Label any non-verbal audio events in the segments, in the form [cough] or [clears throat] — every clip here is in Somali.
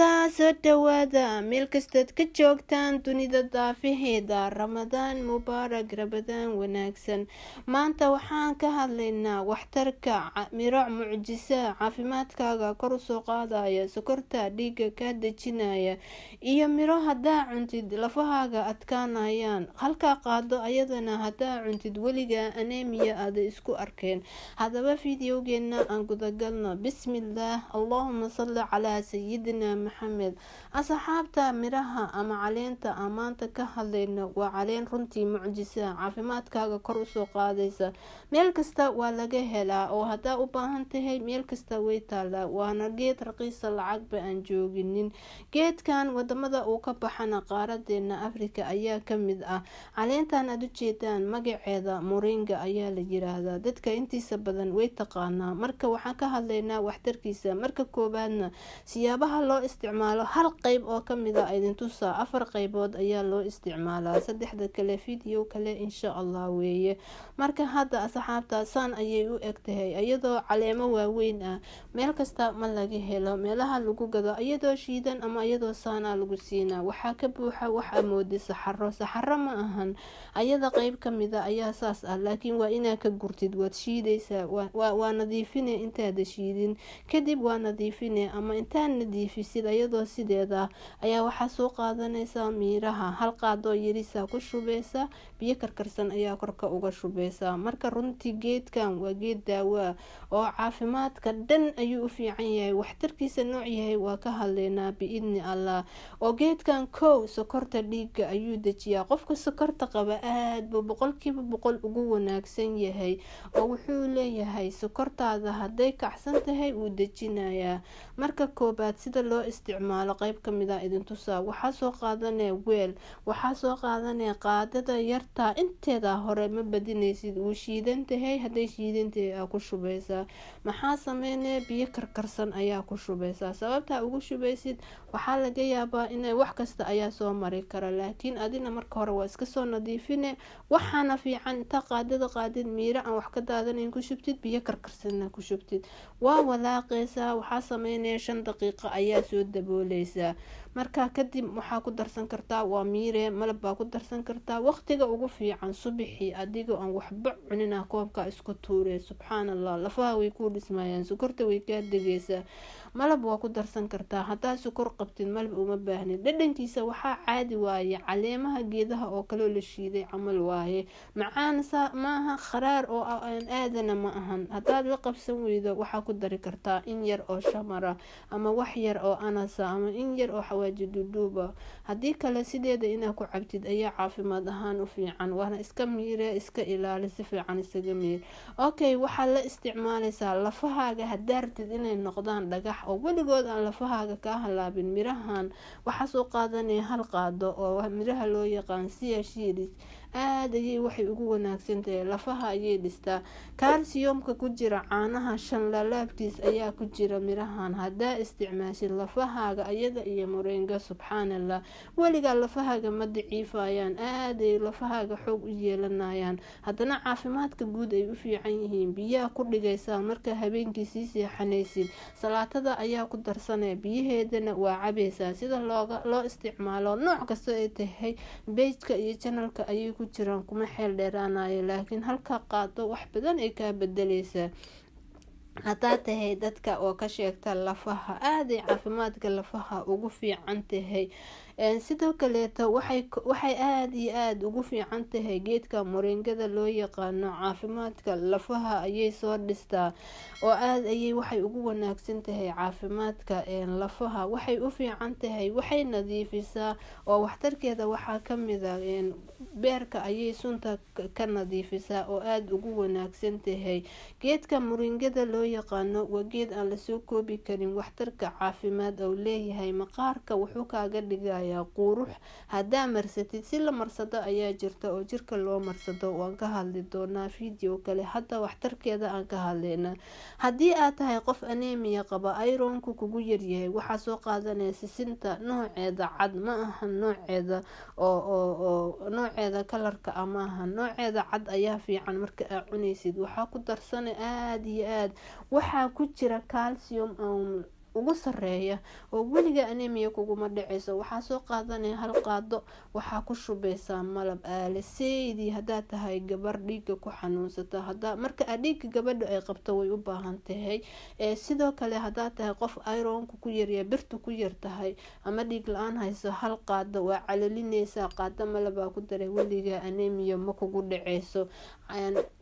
heestaa soo dhowaada meel kastaad ka joogtaan dunida daafiheeda ramadaan mubaarak ramadaan wanaagsan maanta waxaan ka hadlaynaa waxtarka miro mucjisa caafimaadkaaga kor usoo qaadaya sokorta dhiigga kaa dejinaya iyo miro haddaa cuntid lafahaaga adkaanayaan halkaa qaado ayadana haddaa cuntid weliga anemiya aada isku arkeen hadaba fideogeena aan gudagalno bismillaah allaahuma salli calaa sayidina maxamed asxaabta miraha ama caleenta aan maanta ka hadlayno waa caleen runtii mucjisa caafimaadkaaga kor usoo qaadaysa meel kasta waa laga helaa oo haddaa u baahan tahay meel kasta way taalaa waana geed raqiisa lacagba aan jooginin geedkan wadamada uu ka baxana qaaradeena afrika ayaa kamid ah caleentan aad ujeedaan magaceeda moringa ayaa la yiraahdaa dadka intiisa badan way taqaanaa marka waxaan ka hadlaynaa waxtarkiisa marka koobaadna siyaabaha loo isticmaalo hal qayb oo kamid a ah idintusa afar qaybood ayaa loo isticmaalaa saddexda kale video kale insha allah weeye marka hadda asxaabta saan ayay u egtahay tahay iyadoo caleemo waaweyn ah meel kasta ma laga helo meelaha lagu gado iyadoo shiidan ama iyadoo saana ah lagu siinaa waxaa ka buuxa wax amoodi saxaro saxaro ma ahan ayada qeyb kamida ah ayaa saas ah laakiin waa inaa ka gurtid waad shiidaysaa waa nadiifine intaada shiidin kadib waa nadiifine ama intaad nadiifisi kartid iyadoo sideeda ayaa waxaa soo qaadanaysaa miiraha hal qaadoo yariisa ku shubeysa biyo karkarsan ayaa korka uga shubeysa marka runtii geedkan waa geed daawa oo caafimaadka dhan ayuu u fiican yahay waxtarkiisa nooc yahay waa ka hadleynaa biidni allah oo geedkan kow sokorta dhiigga ayuu dejiyaa qofka sokorta qaba aad buu boqolkiiba boqol ugu wanaagsan yahay oo wuxuu leeyahay sokortaada hadday kacsan tahay wuu dejinayaa marka koobaad sida loo isticmaalo qeyb kamid a ah idin tusa waxaa soo qaadanaya weel waxaa soo qaadanaya qaadada yarta inteeda hore ma badinaysid wuu shiidantahay haday shiidantahay aa ku shubaysaa maxaa sameynaya biyo karkarsan ayaa ku shubaysaa sababtaa ugu shubaysid waxaa laga yaabaa ina wax kasta ayaa soo mari kara laakiin adina marka hore waa iska soo nadiifine waxaana fiican intaa qaadada qaadid miiro aan wax ka daadanayn ku shubtid biyo karkarsanna ku shubtid waa walaaqeysaa waxaa sameynaya shan daqiiqa ayaa soo soo daboolaysaa markaa kadib waxaa ku darsan kartaa waa miire malab baa ku darsan kartaa waqtiga ugu fiican subaxii adigoo aan waxba cunina ah koobkaa isku tuure subxaanallah lafaha way kuu dhismayaan sukorta way kaa degeysaa malab waa ku darsan kartaa haddaa sukor qabtid malab uma baahnin dhadhankiisa waxaa caadi waaye caleemaha geedaha oo kaleo la shiiday camal waaye macaan maaha kharaar oo aadana ma ahan haddaad la qabsan weydo waxaa ku dari kartaa in yar oo shamara ama wax yar oo anasa ama in yar oo waa jiduduuba haddii kale sideeda inaad ku cabtid ayaa caafimaad ahaan u fiican waana iska miire iska ilaali si fiican isaga miir okay waxaa la isticmaalaysaa lafahaaga hadaartid inay noqdaan dhagax oo weligood aan lafahaaga kaa halaabin mirahan waxaa soo qaadanaya hal qaado oo miraha loo yaqaan siashiris aada ayay waxay ugu wanaagsantahay lafaha ayay dhistaa kaalsiyomka ku jira caanaha shanlalaabtiis ayaa ku jira mirahan haddaa isticmaashid lafahaaga ayada iyo mureenga subxaanallah weligaa lafahaaga ma daciifayaan aaday lafahaaga xoog u yeelanayaan haddana caafimaadka guud ay u fiican yihiin biyaa ku dhigaysaa marka habeenkii sii seexanaysid salaatada ayaa ku darsanaya biyaheedana waa cabaysaa sida loo isticmaalo nooc kasta ay tahay beyjka iyo janalka ayay ku jiraan kuma xeel dheeraanayo laakiin halka qaado wax badan ay kaa bedeleysaa haddaa tahay dadka oo ka sheegta lafaha aaday caafimaadka lafaha ugu fiican tahay sidoo kaleeto waxay aada iyo aada ugu fiican tahay geedka moringada loo yaqaano caafimaadka lafaha ayay soo dhistaa oo aada ayay waxay ugu wanaagsan tahay caafimaadka lafaha waxay u fiican tahay waxay nadiifisaa oo waxtarkeeda waxaa kamida ah, beerka ayay sunta ka nadiifisaa oo aada ugu wanaagsan tahay geedka moringada loo yaqaano waa geed aan lasoo koobi karin waxtarka caafimaad ou leeyahay maqaarka wuxuu kaaga dhigaya ayaa quurux hadaa marsatid si la marsado ayaa jirta oo jirka loo marsado waan ka hadli doonaa fiideo kale hadda waxtarkeeda aan ka hadlayna haddii aad tahay qof aneemiya qaba ironku kugu yaryahay waxaa soo qaadanaya sisinta nooceeda cad ma aha nooceeda nooceeda kalarka amaaha ah, nooceeda cad ayaa fiican marka aa cunaysid waxaa ku darsana aada iyo aad waxaa ku jira calcium um, ugu sareeya oo weliga anemia kuguma dhaceyso waxaa soo qaadanaya hal qaado waxaa ku shubeysaa malab aale aaliseydii hadaad tahay gabar dhiiga ku xanuunsata marka adhiiga gabadha ay qabto way u baahan tahay sidoo kale hadaad tahay qof ironka ku yarya birtu ku yartahay ama dhiig la-aan hayso hal qaado waa calalineysaa qaado malabaa ku daray weliga anemia ma kugu dhaceyso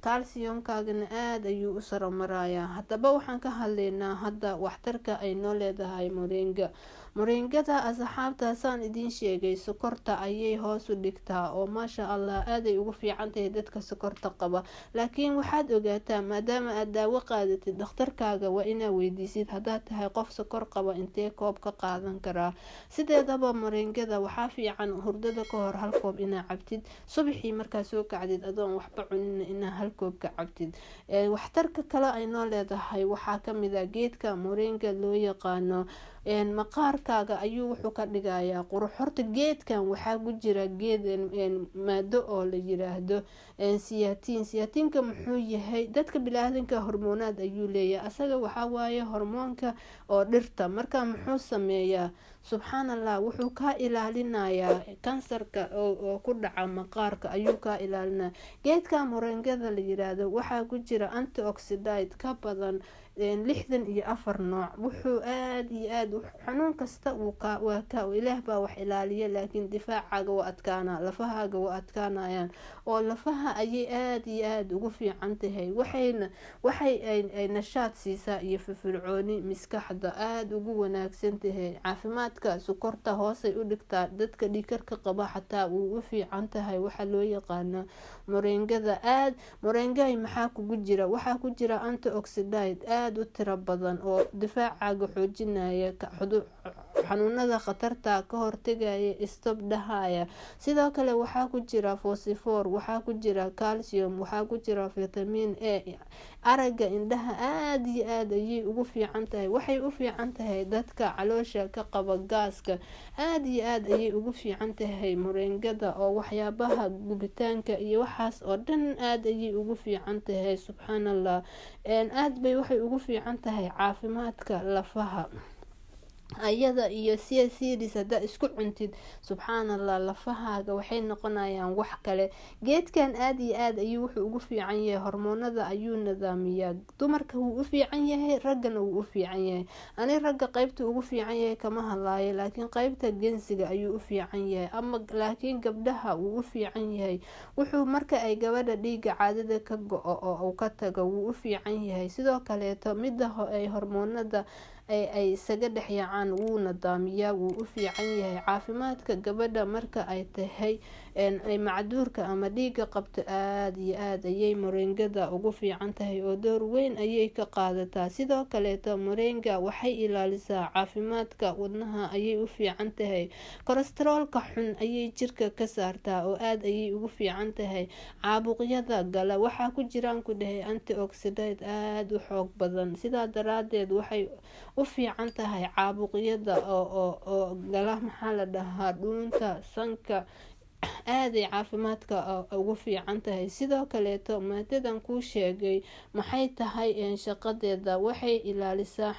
kaalsiyoonkaagana aada ayuu u saro marayaa haddaba waxaan ka hadlaynaa hadda waxtarka ay noo leedahay moreenga moringada asxaabta saan idiin sheegay sokorta ayay hoos u dhigtaa oo maasha allah aaday ugu fiican tahay dadka sokorta qaba laakiin waxaad ogaataa maadaama aad daawo qaadatid dhakhtarkaaga waa inaa weydiisid haddaad tahay qof sokor qaba intee koob ka qaadan karaa sideedaba moringada waxaa fiican hurdada ka hor hal koob inaa cabtid subaxii markaa soo kacdid adoon waxba cunina inaa hal koob ka cabtid waxtarka kale aynoo noo leedahay waxaa kamida ah geedka moringa loo yaqaano maqaarkaaga ayuu wuxuu ka dhigayaa qurux horta geedkan waxaa ku jira geed maado oo la yiraahdo siyaatiin siyaatiinka muxuu yahay dadka bilaadanka hormoonaad ayuu leeyahay asaga waxawaaye hormoonka oo dhirta marka muxuu sameeyaa subxaan allah wuxuu kaa ilaalinayaa kansarka oo ku dhaca maqaarka ayuu kaa ilaalinaya geedka morengada la yiraahdo waxaa ku jira antioxidide ka badan lixdan iyo afar nooc wuxuu aada iyo aad xanuun kasta waa ilaah baa wax ilaaliya laakiin difaacaaga waa adkaana lafahaaga waa adkaanayaan oo lafaha ayay aada iyo aada ugu fiican tahay waxayna waxay nashaad siisaa iyo firfircooni miskaxda aada ugu wanaagsan tahay caafimaad caafimaadka sukorta hoosay u dhigtaa dadka dhiikarka qaba xataa wuu u fiican tahay waxaa loo yaqaana mareengada aad mareengahay maxaa kugu jira waxaa ku jira anti oxidide aada u tiro badan oo difaacaaga xoojinaya xanuunada khatarta ka hortagaya istob dhahaya sidoo kale waxaa ku jira fosifor waxaa ku jira calcium waxaa ku jira vitamin a araga indhaha aada iyo aada ayay ugu fiican tahay waxay u fiican tahay dadka caloosha ka qaba gaaska aada iyo aada ayay ugu fiican tahay mureengada oo waxyaabaha gubitaanka iyo waxaas oo dhan aada ayay ugu fiican tahay subxaanallah aada bay waxay ugu fiican tahay caafimaadka lafaha ayada iyo sia series isku cuntid subxaanallah lafahaaga waxay noqonayaan wax kale geedkan aada iyo aad ayuu wuxuu ugu fiican yahay hormoonada ayuu nidaamiyaa dumarka wuu u fiican yahay raggana wuu u fiican yahay ani ragga qeybta ugu fiican yahay kama hadlaayo laakiin qeybta gensiga ayuu u fiican yahay ama laakiin gabdhaha wuu u fiican yahay wuxuu marka ay gabadha dhiiga caadada ka go-o oo uu ka tago wuu u fiican yahay sidoo kaleeto midda ay hormoonada ay isaga dhexyaacaan wuuna daamiyaa wuu u fiican yahay caafimaadka gabadha marka ay tahay macduurka ama dhiiga qabto aada iyo aada ayay mareengada ugu fiican tahay oo door weyn ayay ka qaadataa sidoo kaleeta mareenga waxay ilaalisaa caafimaadka wadnaha ayay u fiican tahay kolestaroolka xun ayay jirka ka saartaa oo aada ayay ugu fiican tahay caabuqyada gala waxaa ku jiraan ku dhahay antioxidate aada u xoog badan sidaa daraadeed waxay u fiican tahay caabuqyada oo gala maxaa la dhahaa dhuunta sanka [clears throat] aaday caafimaadka ugu fiican tahay sidoo kaleeto maadadan kuu sheegay maxay tahay shaqadeeda waxay ilaalisaa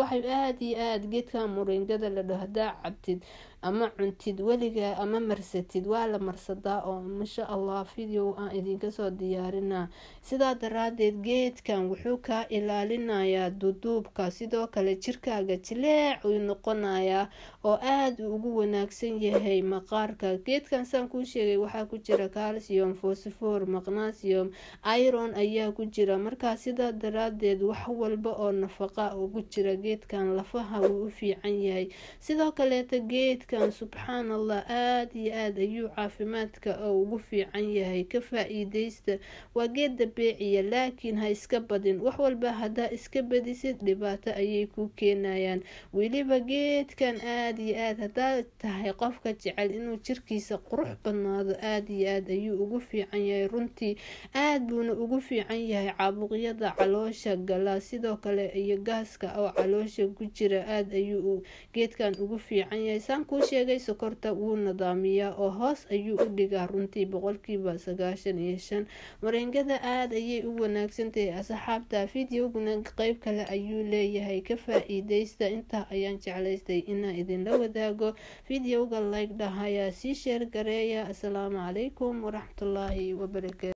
waxay aada iyo aada geedka muringada la dhaho hadaa cabtid ama cuntid weligaa ama marsatid waa la marsadaa oo insha allah video aan idinka soo diyaarinaa sidaa daraadeed geedkan wuxuu kaa ilaalinayaa duduubka sidoo kale jirkaaga jileec uu noqonayaa oo aada uu ugu wanaagsan yahay maqaarka geedkan saan kuu sheegay waxaa ku jira calcium fosifor magnasium iron ayaa ku jira markaa sidaa daraadeed wax walba oo nafaqa ugu jira geedkan lafaha wuu u fiican yahay sidoo kaleeta geed xadiidkan subxaan allah aad iyo aad ayuu caafimaadka ugu fiican yahay ka faa-iideysta waa geed dabeeciya laakiin ha iska badin wax walba haddaa iska badisid dhibaato ayay ku keenayaan weliba geedkan aad iyo aad haddaad tahay qofka jecel inuu jirkiisa qurux badnaado aada iyo aad ayuu ugu fiican yahay runtii aada buuna ugu fiican yahay caabuqyada caloosha gala sidoo kale iyo gaaska oo caloosha ku jira aad ayuu geedkan ugu fiican yahay uu sheegay sokorta wuu nidaamiyaa oo hoos ayuu u dhigaa runtii boqolkiiba sagaashan iyo shan mareengada aada ayay u wanaagsantahay asxaabta fideoguna qeyb kale ayuu leeyahay ka faa-iideysta intaa ayaan jeclaystay inaan idinla wadaago fideoga laygdhahayaa sii sheer gareeya asalaamu calaykum waraxmatullaahi wabarakaatu